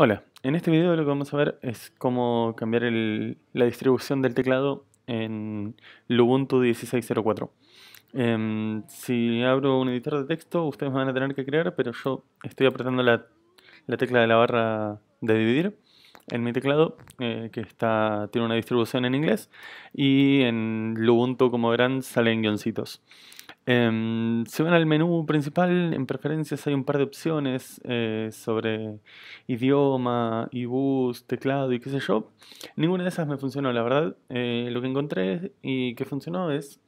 Hola, en este video lo que vamos a ver es cómo cambiar la distribución del teclado en Ubuntu 16.04. Em, si abro un editor de texto, ustedes van a tener que crear, pero yo estoy apretando la, tecla de la barra de dividir en mi teclado, eh, que está, tiene una distribución en inglés, y en Ubuntu, como verán, salen guioncitos. Eh, em, si van al menú principal, en preferencias hay un par de opciones eh, sobre idioma, ibus, teclado y qué sé yo. Ninguna de esas me funcionó, la verdad. Eh, lo que encontré y que funcionó es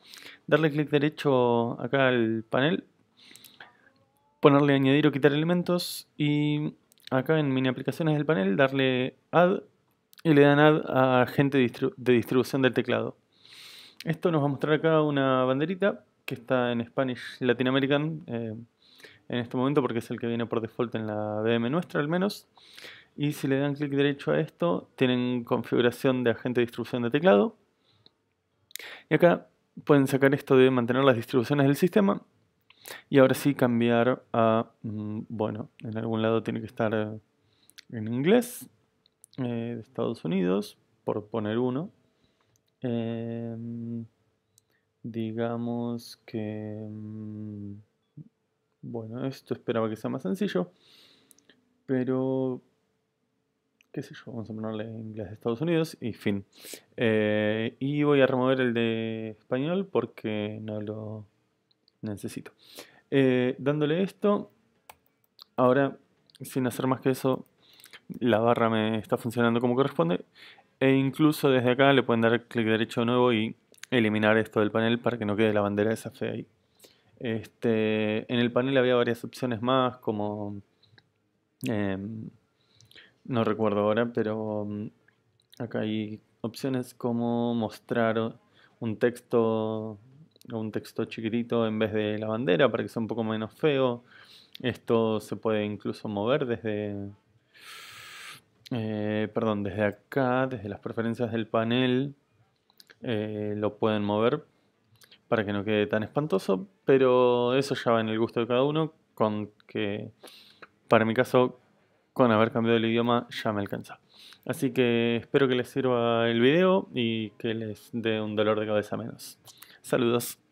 darle clic derecho acá al panel, ponerle añadir o quitar elementos y acá en mini aplicaciones del panel darle add y le dan add a agente de distribución del teclado. Esto nos va a mostrar acá una banderita que está en Spanish Latin American eh, en este momento porque es el que viene por default en la VM nuestra al menos. Y si le dan clic derecho a esto, tienen configuración de agente de distribución de teclado. Y acá pueden sacar esto de mantener las distribuciones del sistema. Y ahora sí cambiar a, mm, bueno, en algún lado tiene que estar eh, en inglés, eh, de Estados Unidos, por poner uno digamos que, mm, bueno, esto esperaba que sea más sencillo, pero, qué sé yo, vamos a ponerle inglés de Estados Unidos y fin. Eh, y voy a remover el de español porque no lo necesito. Eh, dándole esto, ahora, sin hacer más que eso, la barra me está funcionando como corresponde. E incluso desde acá le pueden dar clic derecho nuevo y eliminar esto del panel para que no quede la bandera esa fea ahí. Este, en el panel había varias opciones más, como... Em, no recuerdo ahora, pero mm, acá hay opciones como mostrar un texto un texto chiquitito en vez de la bandera para que sea un poco menos feo. Esto se puede incluso mover desde... Eh, perdón, desde acá, desde las preferencias del panel, eh, lo pueden mover para que no quede tan espantoso, pero eso ya va en el gusto de cada uno, con que para mi caso, con haber cambiado el idioma ya me alcanza. Así que espero que les sirva el video y que les dé un dolor de cabeza menos. Saludos.